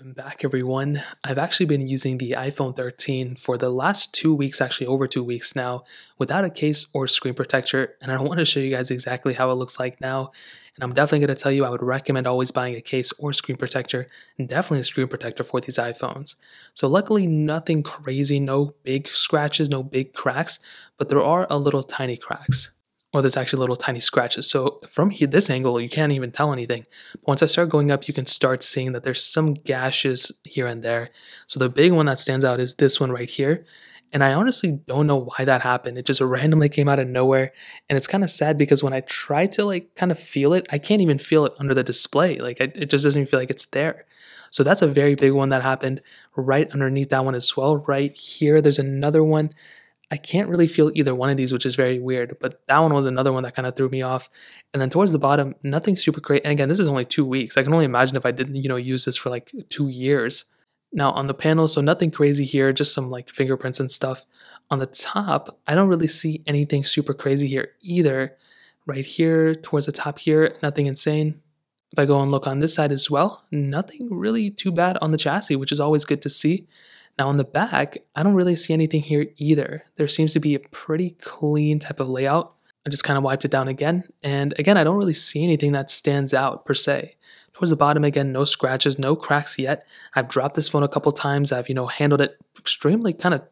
Welcome back, everyone. I've actually been using the iPhone 13 for the last two weeks, actually over two weeks now, without a case or screen protector, and I want to show you guys exactly how it looks like now. And I'm definitely going to tell you I would recommend always buying a case or screen protector, and definitely a screen protector for these iPhones. So luckily, nothing crazy, no big scratches, no big cracks, but there are a little tiny cracks or there's actually little tiny scratches. So from here, this angle, you can't even tell anything. But once I start going up, you can start seeing that there's some gashes here and there. So the big one that stands out is this one right here. And I honestly don't know why that happened. It just randomly came out of nowhere. And it's kind of sad because when I try to like kind of feel it, I can't even feel it under the display. Like it just doesn't feel like it's there. So that's a very big one that happened right underneath that one as well. Right here, there's another one I can't really feel either one of these, which is very weird. But that one was another one that kind of threw me off. And then towards the bottom, nothing super great. And again, this is only two weeks. I can only imagine if I didn't, you know, use this for like two years. Now on the panel, so nothing crazy here, just some like fingerprints and stuff. On the top, I don't really see anything super crazy here either. Right here, towards the top here, nothing insane. If I go and look on this side as well, nothing really too bad on the chassis, which is always good to see. Now on the back, I don't really see anything here either. There seems to be a pretty clean type of layout. I just kind of wiped it down again. And again, I don't really see anything that stands out per se. Towards the bottom again, no scratches, no cracks yet. I've dropped this phone a couple times. I've, you know, handled it extremely kind of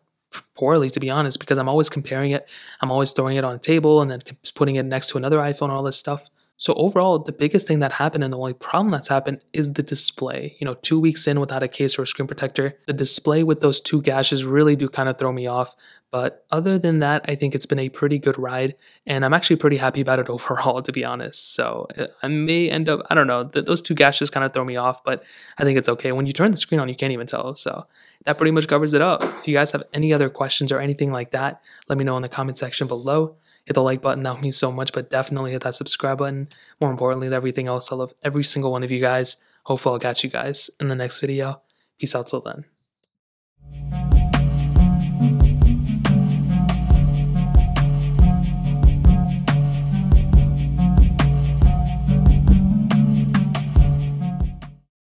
poorly to be honest because I'm always comparing it. I'm always throwing it on a table and then putting it next to another iPhone all this stuff. So overall, the biggest thing that happened and the only problem that's happened is the display. You know, two weeks in without a case or a screen protector, the display with those two gashes really do kind of throw me off. But other than that, I think it's been a pretty good ride, and I'm actually pretty happy about it overall, to be honest. So uh, I may end up, I don't know, th- those two gashes kind of throw me off, but I think it's okay. When you turn the screen on, you can't even tell. So that pretty much covers it up. If you guys have any other questions or anything like that, let me know in the comment section below hit the like button. That would mean so much, but definitely hit that subscribe button. More importantly than everything else, I love every single one of you guys. Hopefully, I'll catch you guys in the next video. Peace out till then.